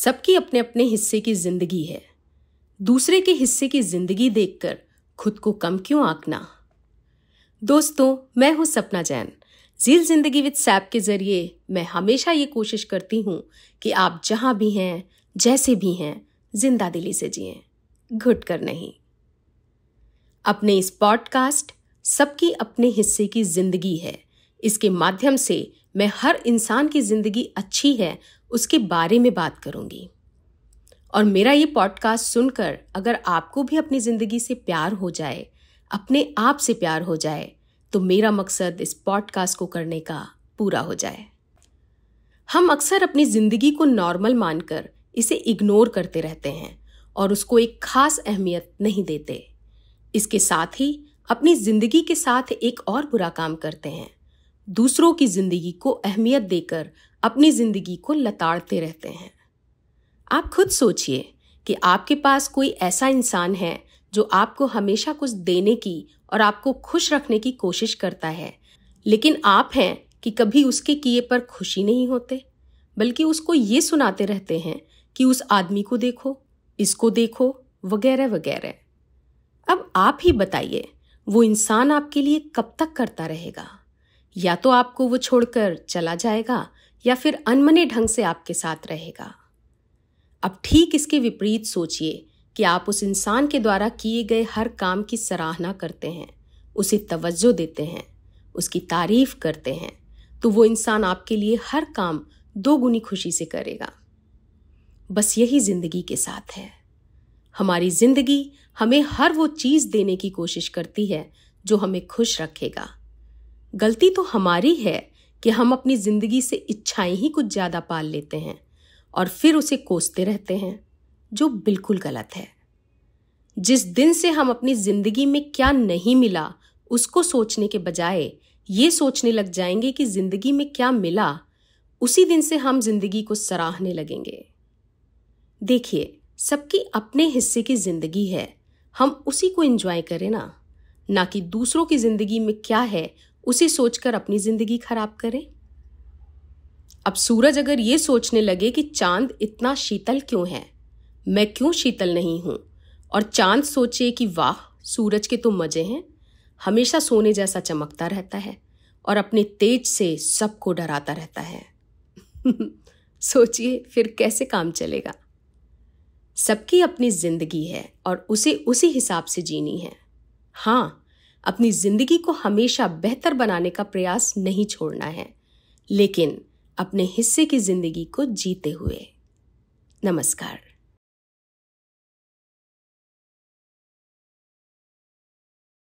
सबकी अपने अपने हिस्से की जिंदगी है दूसरे के हिस्से की जिंदगी देखकर खुद को कम क्यों आंकना दोस्तों मैं हूं सपना जैन जील जिंदगी विद सैप के जरिए मैं हमेशा ये कोशिश करती हूं कि आप जहां भी हैं जैसे भी हैं जिंदा दिली से जिए घुट कर नहीं अपने इस पॉडकास्ट सबकी अपने हिस्से की जिंदगी है इसके माध्यम से मैं हर इंसान की जिंदगी अच्छी है उसके बारे में बात करूंगी और मेरा ये पॉडकास्ट सुनकर अगर आपको भी अपनी ज़िंदगी से प्यार हो जाए अपने आप से प्यार हो जाए तो मेरा मकसद इस पॉडकास्ट को करने का पूरा हो जाए हम अक्सर अपनी ज़िंदगी को नॉर्मल मानकर इसे इग्नोर करते रहते हैं और उसको एक खास अहमियत नहीं देते इसके साथ ही अपनी ज़िंदगी के साथ एक और बुरा काम करते हैं दूसरों की ज़िंदगी को अहमियत देकर अपनी ज़िंदगी को लताड़ते रहते हैं आप खुद सोचिए कि आपके पास कोई ऐसा इंसान है जो आपको हमेशा कुछ देने की और आपको खुश रखने की कोशिश करता है लेकिन आप हैं कि कभी उसके किए पर खुशी नहीं होते बल्कि उसको ये सुनाते रहते हैं कि उस आदमी को देखो इसको देखो वगैरह वगैरह अब आप ही बताइए वो इंसान आपके लिए कब तक करता रहेगा या तो आपको वो छोड़कर चला जाएगा या फिर अनमने ढंग से आपके साथ रहेगा अब ठीक इसके विपरीत सोचिए कि आप उस इंसान के द्वारा किए गए हर काम की सराहना करते हैं उसे तवज्जो देते हैं उसकी तारीफ करते हैं तो वो इंसान आपके लिए हर काम दोगुनी खुशी से करेगा बस यही जिंदगी के साथ है हमारी जिंदगी हमें हर वो चीज़ देने की कोशिश करती है जो हमें खुश रखेगा गलती तो हमारी है कि हम अपनी ज़िंदगी से इच्छाएं ही कुछ ज़्यादा पाल लेते हैं और फिर उसे कोसते रहते हैं जो बिल्कुल गलत है जिस दिन से हम अपनी ज़िंदगी में क्या नहीं मिला उसको सोचने के बजाय ये सोचने लग जाएंगे कि ज़िंदगी में क्या मिला उसी दिन से हम ज़िंदगी को सराहने लगेंगे देखिए सबकी अपने हिस्से की ज़िंदगी है हम उसी को एंजॉय करें ना ना कि दूसरों की ज़िंदगी में क्या है उसे सोचकर अपनी ज़िंदगी खराब करें अब सूरज अगर ये सोचने लगे कि चांद इतना शीतल क्यों है मैं क्यों शीतल नहीं हूँ और चांद सोचे कि वाह सूरज के तो मज़े हैं हमेशा सोने जैसा चमकता रहता है और अपने तेज से सबको डराता रहता है सोचिए फिर कैसे काम चलेगा सबकी अपनी जिंदगी है और उसे उसी हिसाब से जीनी है हाँ अपनी जिंदगी को हमेशा बेहतर बनाने का प्रयास नहीं छोड़ना है लेकिन अपने हिस्से की जिंदगी को जीते हुए नमस्कार